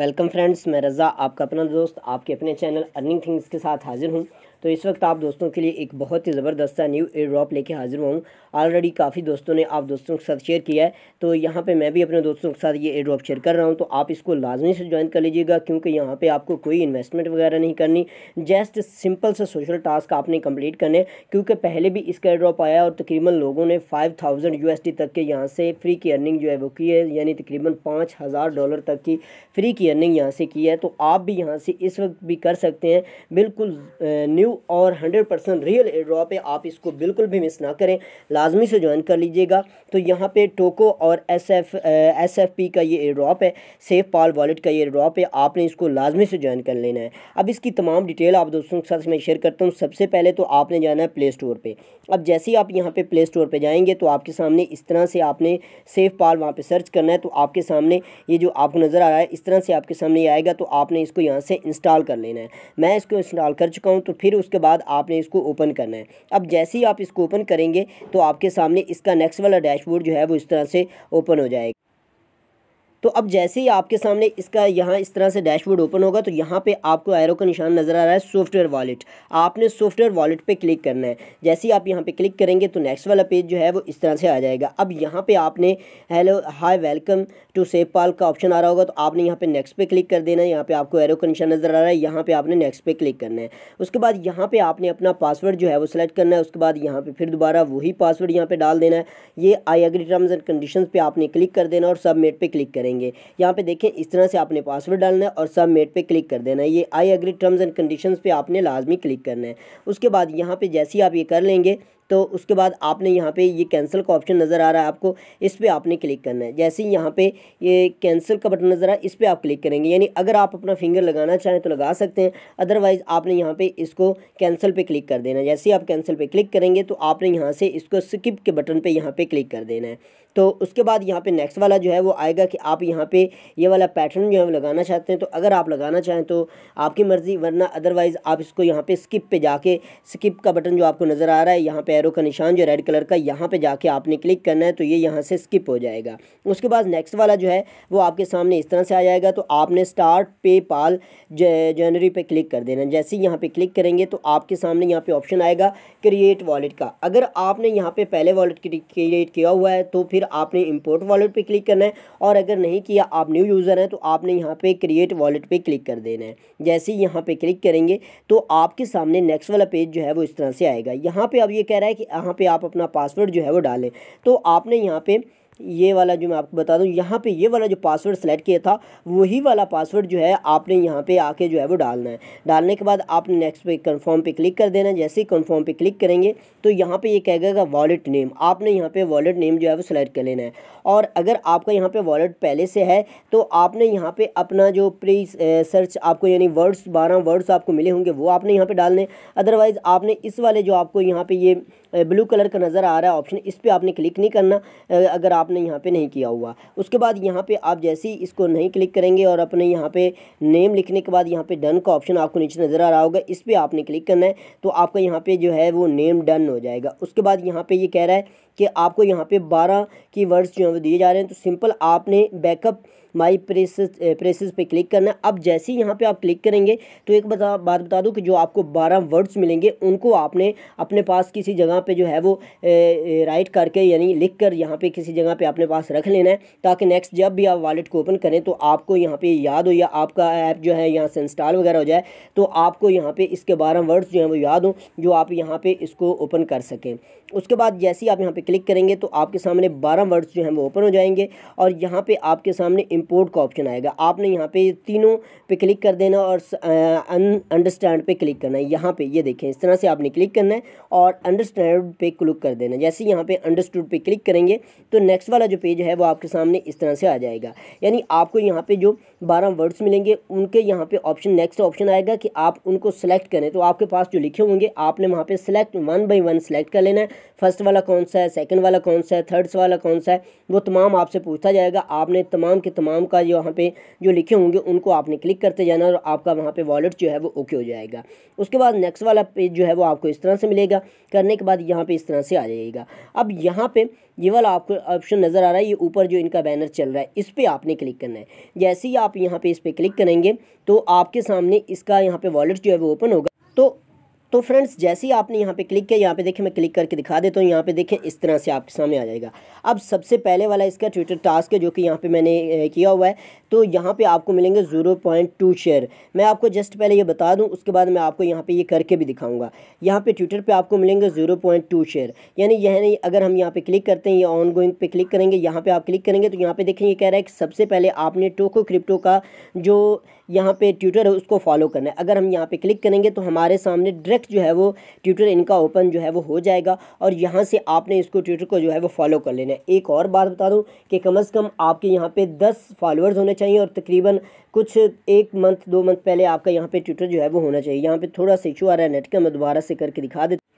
welcome friends मैं रज़ा आपका अपना दोस्त आपके अपने चैनल अर्निंग थिंग्स के साथ हाजिर हूँ तो इस वक्त आप दोस्तों के लिए एक बहुत ही ज़बरदस्त सा न्यू एयर ड्रॉप लेके हाजिर हुआ हूँ ऑलरेडी काफ़ी दोस्तों ने आप दोस्तों के साथ शेयर किया है तो यहाँ पे मैं भी अपने दोस्तों के साथ ये एयर ड्रॉप शेयर कर रहा हूँ तो आप इसको लाजमी से ज्वाइन कर लीजिएगा क्योंकि यहाँ पर आपको कोई इन्वेस्टमेंट वगैरह नहीं करनी जस्ट सिंपल से सोशल टास्क आपने कम्प्लीट करने क्योंकि पहले भी इसका एयर ड्रॉप आया और तकरीबन लोगों ने फाइव थाउजेंड यू तक के यहाँ से फ्री की अर्निंग जो है वो की है यानी तकरीबन पाँच हज़ार डॉलर तक की फ्री की अर्निंग यहाँ से की है तो आप भी यहाँ से इस वक्त भी कर सकते हैं बिल्कुल न्यू ट्रू और हंड्रेड परसेंट रियल एड्रॉप है आप इसको बिल्कुल भी मिस ना करें लाजमी से ज्वाइन कर लीजिएगा तो यहाँ पे टोको और S F S F P का ये एड्रॉप है सेफ पाल वॉलेट का ये ड्रॉप है आपने इसको लाजमी से ज्वाइन कर लेना है अब इसकी तमाम डिटेल आप दोस्तों के साथ मैं शेयर करता हूँ सबसे पहले तो आपने जाना है प्ले स्टोर पर अब जैसे ही आप यहाँ पर प्ले स्टोर पर जाएंगे तो आपके सामने इस तरह से आपने सेफ पाल वहाँ पर सर्च करना है तो आपके सामने ये जो आपको नज़र आ रहा है इस तरह से आपके सामने आएगा तो आपने इसको यहाँ से इंस्टॉल कर लेना है मैं इसको इंस्टॉल कर चुका हूँ तो फिर उसके बाद आपने इसको ओपन करना है अब जैसे ही आप इसको ओपन करेंगे तो आपके सामने इसका नेक्स्ट वाला डैशबोर्ड जो है वो इस तरह से ओपन हो जाएगा तो अब जैसे ही आपके सामने इसका यहाँ इस तरह से डैशबोर्ड ओपन होगा तो यहाँ पे आपको एरो का निशान नज़र आ रहा है सॉफ्टवेयर वॉलेट आपने सॉफ्टवेयर वॉलेट पे क्लिक करना है जैसे ही आप यहाँ पे क्लिक करेंगे तो नेक्स्ट वाला पेज जो है वो इस तरह से आ जाएगा अब यहाँ पे आपने hello hi welcome to SafePal का ऑप्शन आ रहा होगा तो आपने यहाँ पर नेक्स्ट पर क्लिक कर देना है यहाँ पर आपको एरो का निशान नज़र आ रहा है यहाँ पर आपने नेक्स्ट पर क्लिक करना है उसके बाद यहाँ पर आपने अपना पासवर्ड जो है वो सिलेक्ट करना है उसके बाद यहाँ पर फिर दोबारा वही पासवर्ड यहाँ पर डाल देना है ये I agree terms and condition पर आपने क्लिक कर देना और सबमिट पर क्लिक करें देंगे यहाँ पे देखें इस तरह से आपने पासवर्ड डालना है और सबमिट पे क्लिक कर देना है ये I agree terms and conditions पे आपने लाजमी क्लिक करना है उसके बाद यहाँ पे जैसे ही आप ये कर लेंगे तो उसके बाद आपने यहाँ पे ये कैंसिल का ऑप्शन नज़र आ रहा है आपको इस पर आपने क्लिक करना है जैसे ही यहाँ पे ये कैंसिल का बटन नज़र आ इस पर आप क्लिक करेंगे यानी अगर आप अपना फिंगर लगाना चाहें तो लगा सकते हैं अदरवाइज़ आपने यहाँ पर इसको कैंसिल पर क्लिक कर देना जैसे ही आप कैंसिल पर क्लिक करेंगे तो आपने यहाँ से इसको स्किप के बटन पर यहाँ पर क्लिक कर देना है तो उसके बाद यहाँ पे नेक्स्ट वाला जो है वो आएगा कि आप यहाँ पे ये वाला पैटर्न जो है वो लगाना चाहते हैं तो अगर आप लगाना चाहें तो आपकी मर्ज़ी वरना अदरवाइज़ आप इसको यहाँ पे स्किप पे जाके स्किप का बटन जो आपको नज़र आ रहा है यहाँ पे एरो का निशान जो रेड कलर का यहाँ पे जाके आपने क्लिक करना है तो ये यहाँ से स्किप हो जाएगा उसके बाद नेक्स्ट वाला जो है वो आपके सामने इस तरह से आ जाएगा तो आपने स्टार्ट पे पाल जनवरी पे क्लिक कर देना जैसे ही यहाँ पे क्लिक करेंगे तो आपके सामने यहाँ पे ऑप्शन आएगा क्रिएट वॉलेट का अगर आपने यहाँ पे पहले वॉलेट क्रिएट किया हुआ है तो फिर आपने इम्पोर्ट वॉलेट पर क्लिक करना है और अगर नहीं किया आप न्यू यूज़र हैं तो आपने यहाँ पे क्रिएट वॉलेट पर क्लिक कर देना है जैसे ही यहाँ पे क्लिक करेंगे तो आपके सामने नेक्स्ट वाला पेज जो है वो इस तरह से आएगा यहाँ पे अब ये कह रहा है है कि यहाँ पे आप अपना पासवर्ड जो है वो डालें तो आपने यहाँ पे ये वाला जो मैं आपको बता दूँ यहाँ पे ये वाला जो पासवर्ड सेलेक्ट किया था वही वाला पासवर्ड जो है आपने यहाँ पे आके जो है वो डालना है डालने के बाद आपने नेक्स्ट पे कन्फर्म पे क्लिक कर देना है जैसे ही कन्फर्म पे क्लिक करेंगे तो यहाँ पे ये यह कहेगा वॉलेट नेम आपने यहाँ पे वॉलेट नेम जो है वो सिलेक्ट कर लेना है और अगर आपका यहाँ पे वॉलेट पहले से है तो आपने यहाँ पे अपना जो प्री सर्च आपको यानी वर्ड्स बारह वर्ड्स आपको मिले होंगे वो आपने यहाँ पे डालने अदरवाइज़ आपने इस वाले जो आपको यहाँ पे ये ब्लू कलर का नज़र आ रहा है ऑप्शन इस पर आपने क्लिक नहीं करना अगर आपने यहाँ पर नहीं किया हुआ उसके बाद यहाँ पर आप जैसे ही इसको नहीं क्लिक करेंगे और अपने यहाँ पर नेम लिखने के बाद यहाँ पे डन का ऑप्शन आपको नीचे नज़र आ रहा होगा इस पर आपने क्लिक करना है तो आपका यहाँ पर जो है वो नेम डन हो जाएगा उसके बाद यहाँ पर ये कह रहा है कि आपको यहाँ पे बारह की वर्ड्स जो है वो दिए जा रहे हैं तो सिंपल आपने बैकअप माई प्रेस प्रेसिस पे क्लिक करना है अब जैसे ही यहाँ पे आप क्लिक करेंगे तो एक बता बात बता दूँ कि जो आपको बारह वर्ड्स मिलेंगे उनको आपने अपने पास किसी जगह पे जो है वो राइट eh, eh, करके यानी लिख कर यहाँ पे किसी जगह पे अपने पास रख लेना है ताकि नेक्स्ट जब भी आप वॉलेट को ओपन करें तो आपको यहाँ पर याद हो या आपका ऐप जो है यहाँ से इंस्टॉल वगैरह हो जाए तो आपको यहाँ पर इसके बारह वर्ड्स जो हैं वो याद हों जो आप यहाँ पर इसको ओपन कर सकें उसके बाद जैसे ही आप यहाँ पे क्लिक करेंगे तो आपके सामने बारह वर्ड्स जो हैं वो ओपन हो जाएंगे और यहाँ पे आपके सामने इंपोर्ट का ऑप्शन आएगा आपने यहाँ पे तीनों पे क्लिक कर देना और अंडरस्टैंड पे क्लिक करना है यहाँ पे ये यह देखें इस तरह से आपने क्लिक करना है और अंडरस्टैंड पे क्लिक कर देना जैसे यहाँ पे अंडरस्टूड पे क्लिक करेंगे तो नेक्स्ट वाला जो पेज है वो आपके सामने इस तरह से आ जाएगा यानी आपको यहाँ पर जो बारह वर्ड्स मिलेंगे उनके यहाँ पर ऑप्शन नेक्स्ट ऑप्शन आएगा कि आप उनको सेलेक्ट करें तो आपके पास जो लिखे होंगे आपने वहाँ पर select one by one select कर लेना है फर्स्ट वाला कौन सा है सेकेंड वाला कौन सा है थर्ड वाला कौन सा है वो तमाम आपसे पूछा जाएगा आपने तमाम के तमाम तमाम का जो वहाँ पे जो लिखे होंगे उनको आपने क्लिक करते जाना और आपका वहाँ पे वॉलेट जो है वो ओके हो जाएगा उसके बाद नेक्स्ट वाला पेज जो है वो आपको इस तरह से मिलेगा करने के बाद यहाँ पे इस तरह से आ जाएगा अब यहाँ पे ये वाला आपको ऑप्शन नज़र आ रहा है ये ऊपर जो इनका बैनर चल रहा है इस पर आपने क्लिक करना है जैसे ही आप यहाँ पे इस पर क्लिक करेंगे तो आपके सामने इसका यहाँ पे वॉलेट जो है वो ओपन होगा तो तो फ्रेंड्स जैसे ही आपने यहाँ पे क्लिक किया यहाँ पे देखें मैं क्लिक करके दिखा देता हूँ यहाँ पे देखें इस तरह से आपके सामने आ जाएगा अब सबसे पहले वाला इसका ट्विटर टास्क है जो कि यहाँ पे मैंने किया हुआ है तो यहाँ पे आपको मिलेंगे ज़ीरो पॉइंट टू शेयर मैं आपको जस्ट पहले ये बता दूँ उसके बाद मैं आपको यहाँ पे ये करके भी दिखाऊंगा यहाँ पे ट्विटर पे आपको मिलेंगे ज़ीरो पॉइंट टू शेयर यानी यह नहीं अगर हम यहाँ पे क्लिक करते हैं या ऑन गोइंग पे क्लिक करेंगे यहाँ पर आप क्लिक करेंगे तो यहाँ पर देखेंगे कह रहा है कि सबसे पहले आपने टोको क्रिप्टो का जो यहाँ पे ट्विटर है उसको फॉलो करना है अगर हम यहाँ पे क्लिक करेंगे तो हमारे सामने डायरेक्ट जो है वो ट्विटर इनका ओपन जो है वो हो जाएगा और यहाँ से आपने इसको ट्विटर को जो है वो फॉलो कर लेना है एक और बात बता दूँ कि कम अज़ कम आपके यहाँ पे दस फॉलोअर्स होने चाहिए और तकरीबन कुछ एक मंथ दो मंथ पहले आपका यहाँ पे ट्यूटर जो है वो होना चाहिए यहाँ पे थोड़ा सा इशू आ रहा है नेट का मैं दोबारा से करके दिखा देता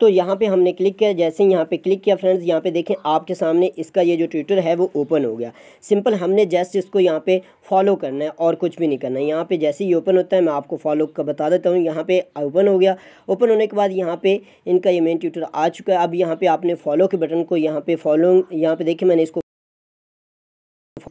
तो यहाँ पे हमने क्लिक किया जैसे ही यहाँ पे क्लिक किया फ्रेंड्स यहाँ पे देखें आपके सामने इसका ये जो ट्विटर है वो ओपन हो गया सिंपल हमने जस्ट इसको यहाँ पे फॉलो करना है और कुछ भी नहीं करना है यहाँ पे जैसे ही ओपन होता है मैं आपको फॉलो का बता देता हूँ यहाँ पे ओपन हो गया ओपन होने के बाद यहाँ पे इनका ये मेन ट्विटर आ चुका है अब यहाँ पे आपने फॉलो के बटन को यहाँ पे फॉलो यहाँ पे देखें मैंने इसको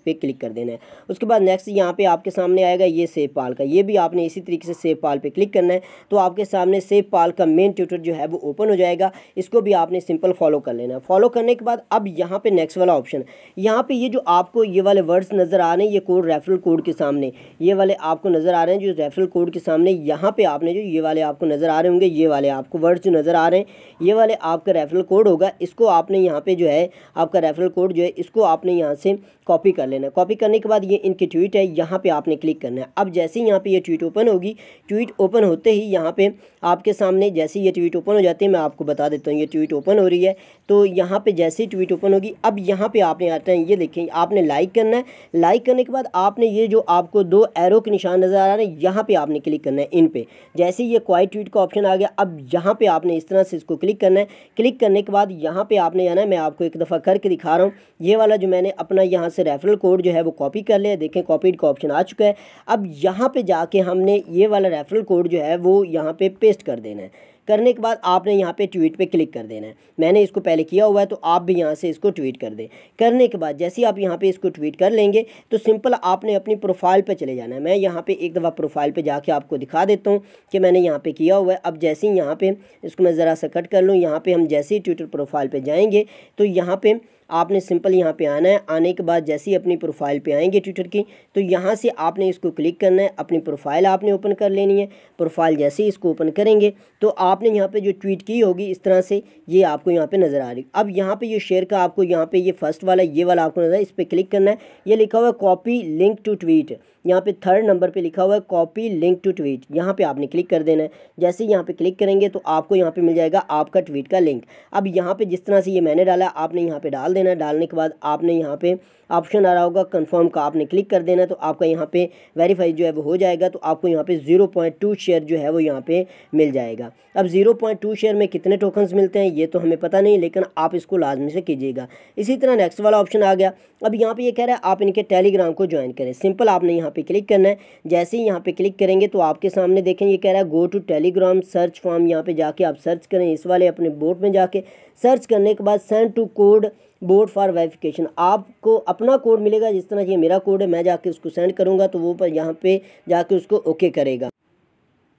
पे क्लिक कर देना है उसके बाद नेक्स्ट यहाँ पे आपके सामने आएगा ये सेव पाल का ये भी आपने इसी तरीके से सेव पाल पे क्लिक करना है तो आपके सामने सेव पाल का मेन ट्यूटर जो है वो ओपन हो जाएगा इसको भी आपने सिंपल फॉलो कर लेना है फॉलो करने के बाद अब यहाँ पे नेक्स्ट वाला ऑप्शन यहाँ पे ये जो आपको ये वाले वर्ड्स नज़र आ रहे हैं ये कोड रेफरल कोड के सामने ये वाले आपको नज़र आ रहे हैं जो रेफरल कोड के सामने यहाँ पर आपने जो ये वाले आपको नज़र आ रहे होंगे ये वाले आपको वर्ड्स जो नज़र आ रहे हैं ये वाले आपका रेफरल कोड होगा इसको आपने यहाँ पे जो है आपका रेफरल कोड जो है इसको आपने यहाँ से कॉपी कर लेना लेना है कॉपी करने के बाद ये इनकी ट्वीट है यहाँ पे आपने क्लिक करना है अब जैसे ही यहाँ पे ये ट्वीट ओपन होगी ट्वीट ओपन होते ही यहाँ पे आपके सामने जैसे ये ट्वीट ओपन हो जाती है मैं आपको बता देता हूँ ये ट्वीट ओपन हो रही है तो यहाँ पर जैसे ही ट्वीट ओपन होगी अब यहाँ पर आपने आते हैं ये देखें आपने लाइक करना है लाइक करने के बाद आपने ये जो आपको दो एरो के निशान नज़र आ रहे हैं यहाँ पर आपने क्लिक करना है इन पर जैसे ही ये क्वाइट ट्वीट का ऑप्शन आ गया अब यहाँ पर आपने इस तरह से इसको क्लिक करना है क्लिक करने के बाद यहाँ पर आपने जाना है मैं आपको एक दफ़ा करके दिखा रहा हूँ ये वाला जो मैंने अपना यहाँ से रेफरल कोड जो है वो कॉपी कर लिया देखें कॉपीड का ऑप्शन आ चुका है अब यहाँ पर जाके हमने ये वाला रेफरल कोड जो है वो यहाँ पर पे पेस्ट कर देना है करने के बाद आपने यहाँ पे ट्वीट पे क्लिक कर देना है मैंने इसको पहले किया हुआ है तो आप भी यहाँ से इसको ट्वीट कर दें करने के बाद जैसे ही आप यहाँ पे इसको ट्वीट कर लेंगे तो सिंपल आपने अपनी प्रोफाइल पे चले जाना है मैं यहाँ पे एक दफ़ा प्रोफाइल पे जाके आपको दिखा देता हूँ कि मैंने यहाँ पे किया हुआ है अब जैसे ही यहाँ पर इसको मैं ज़रा सा कट कर लूँ यहाँ पर हम जैसे ही ट्विटर प्रोफाइल पर जाएँगे तो यहाँ पर आपने सिंपल यहाँ पे आना है आने के बाद जैसे ही अपनी प्रोफाइल पे आएंगे ट्विटर की तो यहाँ से आपने इसको क्लिक करना है अपनी प्रोफाइल आपने ओपन कर लेनी है प्रोफाइल जैसे ही इसको ओपन करेंगे तो आपने यहाँ पे जो ट्वीट की होगी इस तरह से ये आपको यहाँ पे नज़र आ रही अब यहाँ पे ये शेयर का आपको यहाँ पे ये फर्स्ट वाला ये वाला आपको नज़र इस पर क्लिक करना है ये लिखा हुआ है कॉपी लिंक टू ट्वीट यहाँ पे थर्ड नंबर पे लिखा हुआ है कॉपी लिंक टू ट्वीट यहाँ पे आपने क्लिक कर देना है जैसे ही यहाँ पे क्लिक करेंगे तो आपको यहाँ पे मिल जाएगा आपका ट्वीट का लिंक अब यहाँ पे जिस तरह से ये मैंने डाला आपने यहाँ पे डाल देना है डालने के बाद आपने यहाँ पे ऑप्शन आ रहा होगा कंफर्म का आपने क्लिक कर देना तो आपका यहाँ पे वेरीफाई जो है वो हो जाएगा तो आपको यहाँ पे जीरो पॉइंट टू शेयर जो है वो यहाँ पे मिल जाएगा अब जीरो पॉइंट टू शेयर में कितने टोकन्स मिलते हैं ये तो हमें पता नहीं लेकिन आप इसको लाजमी से कीजिएगा इसी तरह नेक्स्ट वाला ऑप्शन आ गया अब यहाँ पर यह कह रहा है आप इनके टेलीग्राम को ज्वाइन करें सिंपल आपने यहाँ पर क्लिक करना है जैसे ही यहाँ पर क्लिक करेंगे तो आपके सामने देखें ये कह रहा है go to Telegram search form यहाँ पर जाके आप सर्च करें इस वाले अपने बोर्ड में जाके सर्च करने के बाद send to code board for verification आपको अपना कोड मिलेगा जिस तरह ये मेरा कोड है मैं जाके उसको सेंड करूँगा तो वो पर यहाँ पे जाके उसको ओके करेगा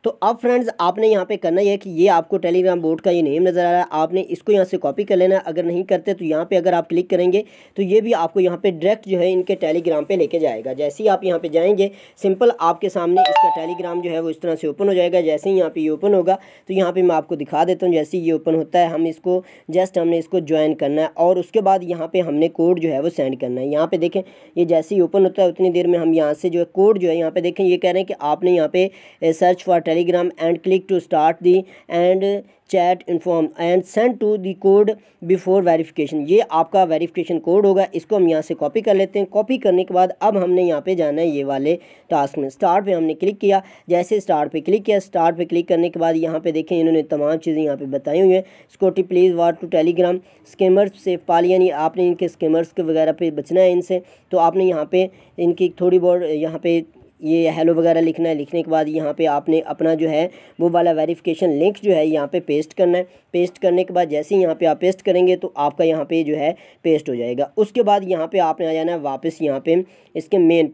तो अब फ्रेंड्स आपने यहाँ पे करना ही है कि ये आपको टेलीग्राम बोर्ड का ये नेम नज़र आ रहा है आपने इसको यहाँ से कॉपी कर लेना है अगर नहीं करते तो यहाँ पे अगर आप क्लिक करेंगे तो ये भी आपको यहाँ पे डायरेक्ट जो है इनके टेलीग्राम पे लेके जाएगा जैसे ही आप यहाँ पे जाएंगे सिंपल आपके सामने इसका टेलीग्राम जो है वो इस तरह से ओपन हो जाएगा जैसे ही यहाँ पर ये ओपन होगा तो यहाँ पर मैं आपको दिखा देता हूँ जैसे ये ओपन होता है हम इसको जस्ट हमने इसको ज्वाइन करना है और उसके बाद यहाँ पर हमने कोड जो है वो सेंड करना है यहाँ पर देखें ये जैसे ही ओपन होता है उतनी देर में हम यहाँ से जो है कोड जो है यहाँ पर देखें ये कह रहे हैं कि आपने यहाँ पर search for telegram and click to start the and chat inform and send to the code before verification ये आपका वेरिफिकेशन कोड होगा इसको हम यहाँ से कॉपी कर लेते हैं कॉपी करने के बाद अब हमने यहाँ पे जाना है ये वाले टास्क में स्टार्ट पे हमने क्लिक किया जैसे स्टार्ट पे क्लिक किया स्टार्ट पे क्लिक करने के बाद यहाँ पे देखें इन्होंने तमाम चीज़ें यहाँ पे बताई हुई हैं स्कोटी please what to Telegram schemers से पाल यानी आपने इनके स्केमर्स के वगैरह पे बचना है इनसे तो आपने यहाँ पर इनकी थोड़ी बहुत यहाँ पर ये हेलो वगैरह लिखना है लिखने के बाद यहाँ पे आपने अपना जो है वो वाला वेरिफिकेशन लिंक जो है यहाँ पे पेस्ट करना है पेस्ट करने के बाद जैसे ही यहाँ पे आप पेस्ट करेंगे तो आपका यहाँ पे जो है पेस्ट हो जाएगा उसके बाद यहाँ पे आपने आ जाना है वापस यहाँ पे इसके मेन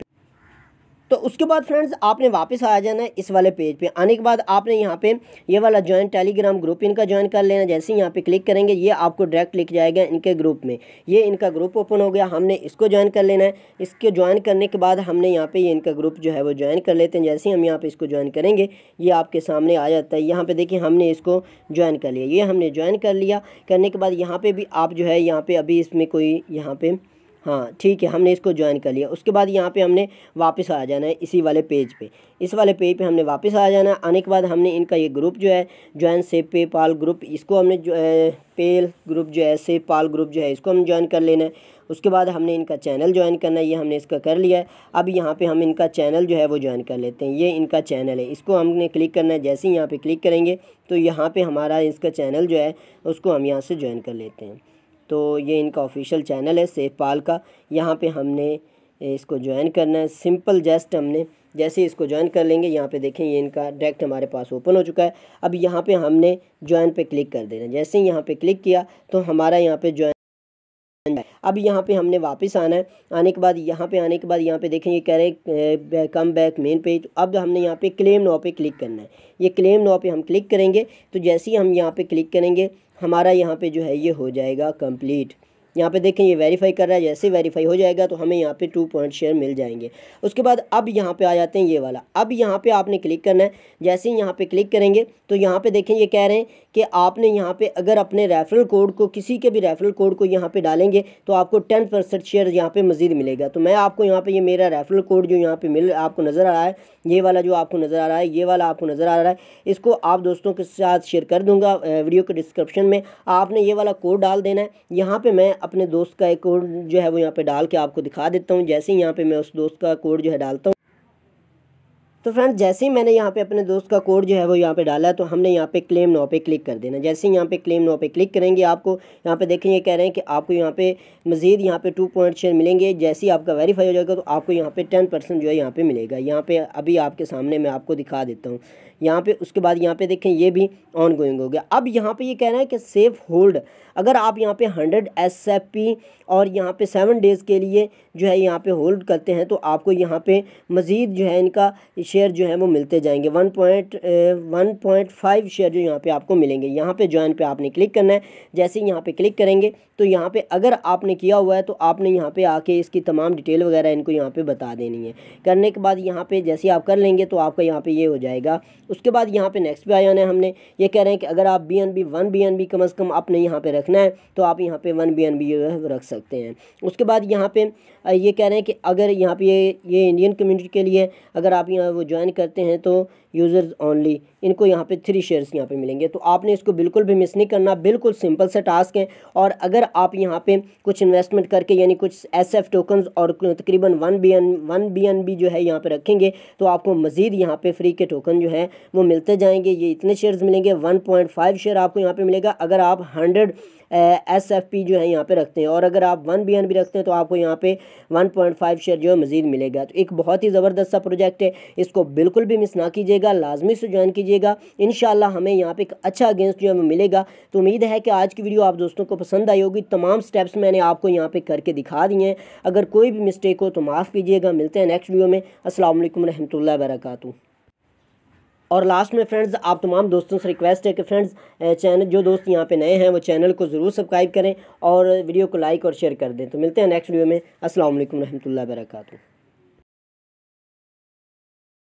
तो उसके बाद फ्रेंड्स आपने वापस आ जाना है इस वाले पेज पे आने के बाद आपने यहाँ पे ये वाला ज्वाइन टेलीग्राम ग्रुप इनका ज्वाइन कर लेना जैसे ही यहाँ पे क्लिक करेंगे ये आपको डायरेक्ट लिख जाएगा इनके ग्रुप में ये इनका ग्रुप ओपन हो गया हमने इसको ज्वाइन कर लेना है इसके ज्वाइन करने के बाद हमने यहाँ पर ये इनका ग्रुप जो है वो ज्वाइन कर लेते हैं जैसे ही हम यहाँ पर इसको ज्वाइन करेंगे ये आपके सामने आ जाता है यहाँ पर देखिए हमने इसको ज्वाइन कर लिया ये हमने ज्वाइन कर लिया करने के बाद यहाँ पर भी आप जो है यहाँ पर अभी इसमें कोई यहाँ पर हाँ ठीक है हमने इसको ज्वाइन कर लिया उसके बाद यहाँ पे हमने वापस आ जाना है इसी वाले पेज पे इस वाले पेज पे हमने वापस आ जाना है आने के बाद हमने इनका ये ग्रुप जो है ज्वाइन से पे पाल ग्रुप इसको हमने जो है पेल ग्रुप जो है से पाल ग्रुप जो है इसको हम ज्वाइन कर लेना है उसके बाद हमने इनका चैनल ज्वाइन करना है ये हमने इसका कर लिया है अब यहाँ पर हम इनका चैनल जो है वो ज्वाइन कर लेते हैं ये इनका चैनल है इसको हमने क्लिक करना है जैसे ही यहाँ पर क्लिक करेंगे तो यहाँ पर हमारा इसका चैनल जो है उसको हम यहाँ से ज्वाइन कर लेते हैं तो ये इनका ऑफिशियल चैनल है सेफ पाल का यहाँ पे हमने इसको ज्वाइन करना है सिंपल जस्ट हमने जैसे ही इसको ज्वाइन कर लेंगे यहाँ पे देखें ये इनका डायरेक्ट हमारे पास ओपन हो चुका है अब यहाँ पे हमने ज्वाइन पे क्लिक कर देना जैसे ही यहाँ पे क्लिक किया तो हमारा यहाँ पे ज्वाइन अब यहाँ पे हमने वापस आना है आने के बाद यहाँ पे आने के बाद यहाँ पे देखेंगे कह रहे कम बैक मेन पेज अब हमने यहाँ पे क्लेम नाव पे क्लिक करना है ये क्लेम नाव पे हम क्लिक करेंगे तो जैसे ही हम यहाँ पे क्लिक करेंगे हमारा यहाँ पे जो है ये हो जाएगा कंप्लीट यहाँ पे देखें ये वेरीफाई कर रहा है जैसे वेरीफाई हो जाएगा तो हमें यहाँ पे टू पॉइंट शेयर मिल जाएंगे उसके बाद अब यहाँ पे आ जाते हैं ये वाला अब यहाँ पे आपने क्लिक करना है जैसे ही यहाँ पे क्लिक करेंगे तो यहाँ पे देखें ये कह रहे हैं कि आपने यहाँ पे अगर अपने रेफरल कोड को किसी के भी रेफरल कोड को यहाँ पे डालेंगे तो आपको टेन परसेंट शेयर यहाँ पे मज़ीद मिलेगा तो मैं आपको यहाँ पे ये यह मेरा रेफरल कोड जो यहाँ पे मिल आपको नज़र आ रहा है ये वाला जो आपको नज़र आ रहा है ये वाला आपको नज़र आ रहा है इसको आप दोस्तों के साथ शेयर कर दूँगा वीडियो के डिस्क्रिप्शन में आपने ये वाला कोड डाल देना है यहाँ पर मैं अपने दोस्त का एक कोड जो है वो यहाँ पर डाल के आपको दिखा देता हूँ जैसे ही यहाँ पर मैं उस दोस्त का कोड जो है डालता हूँ तो फ्रेंड्स जैसे ही मैंने यहाँ पे अपने दोस्त का कोड जो है वो यहाँ पे डाला है तो हमने यहाँ पे क्लेम नो पे क्लिक कर देना जैसे ही यहाँ पे क्लेम नो पे क्लिक करेंगे आपको यहाँ पे देखेंगे कह रहे हैं कि आपको यहाँ पे मज़ीद यहाँ पे टू पॉइंट शेयर मिलेंगे जैसे ही आपका वेरीफाई हो जाएगा तो आपको यहाँ पे टेन परसेंट जो है यहाँ पर मिलेगा यहाँ पर अभी आपके सामने मैं आपको दिखा देता हूँ यहाँ पे उसके बाद यहाँ पे देखें ये भी ऑन गोइंग हो गया अब यहाँ पे ये कह रहा है कि सेफ होल्ड अगर आप यहाँ पे हंड्रेड एस एफ पी और यहाँ पे सेवन डेज़ के लिए जो है यहाँ पे होल्ड करते हैं तो आपको यहाँ पे मज़ीद जो है इनका शेयर जो है वो मिलते जाएंगे one point one point five share जो यहाँ पे आपको मिलेंगे यहाँ पे ज्वाइन पे आपने क्लिक करना है जैसे ही यहाँ पे क्लिक करेंगे तो यहाँ पे अगर आपने किया हुआ है तो आपने यहाँ पे आके इसकी तमाम डिटेल वगैरह इनको यहाँ पे बता देनी है करने के बाद यहाँ पे जैसे आप कर लेंगे तो आपका यहाँ पे ये यह हो जाएगा उसके बाद यहाँ पे नेक्स्ट पे आ जाना है हमने ये कह रहे हैं कि अगर आप B N B one B N B कम अज़ कम आपने यहाँ पर रखना है तो आप यहाँ पर वन बी एन बी रख सकते हैं उसके बाद यहाँ पर ये कह रहे हैं कि अगर यहाँ पर ये इंडियन कम्यूनिटी के लिए अगर आप यहाँ वो ज्वाइन करते हैं तो यूज़र्स ऑनली इनको यहाँ पे थ्री शेयर्स यहाँ पे मिलेंगे तो आपने इसको बिल्कुल भी मिस नहीं करना बिल्कुल सिंपल से टास्क है और अगर आप यहाँ पे कुछ इन्वेस्टमेंट करके यानी कुछ एस एफ टोकन्स और तकरीबन one B N B B N N B है यहाँ पे रखेंगे तो आपको मज़ीद यहाँ पे फ्री के टोकन जो है वो मिलते जाएंगे ये इतने शेयर्स मिलेंगे वन पॉइंट फाइव शेयर आपको यहाँ पर मिलेगा अगर आप हंड्रेड एस एफ पी जो है यहाँ पे रखते हैं और अगर आप वन बी एन भी रखते हैं तो आपको यहाँ पे वन पॉइंट फाइव शेयर जो है मज़ीद मिलेगा तो एक बहुत ही ज़बरदस्त सा प्रोजेक्ट है इसको बिल्कुल भी मिस ना कीजिएगा कीजिएगा लाजमी से ज्वाइन कीजिएगा इन हमें यहाँ पे एक अच्छा अगेंस्ट जो हमें मिलेगा तो उम्मीद है कि आज की वीडियो आप दोस्तों को पसंद आई होगी तमाम स्टेप्स मैंने आपको यहाँ पे करके दिखा दिए हैं अगर कोई भी मिस्टेक हो तो माफ़ कीजिएगा मिलते हैं नेक्स्ट वीडियो में असल वरहमल वरक और लास्ट में फ्रेंड्स आप तमाम दोस्तों से रिक्वेस्ट है कि फ्रेंड्स चैनल जो दोस्त यहाँ पे नए हैं वो चैनल को ज़रूर सब्सक्राइब करें और वीडियो को लाइक और शेयर कर दें तो मिलते हैं नेक्स्ट वीडियो में असल वरहमल वरक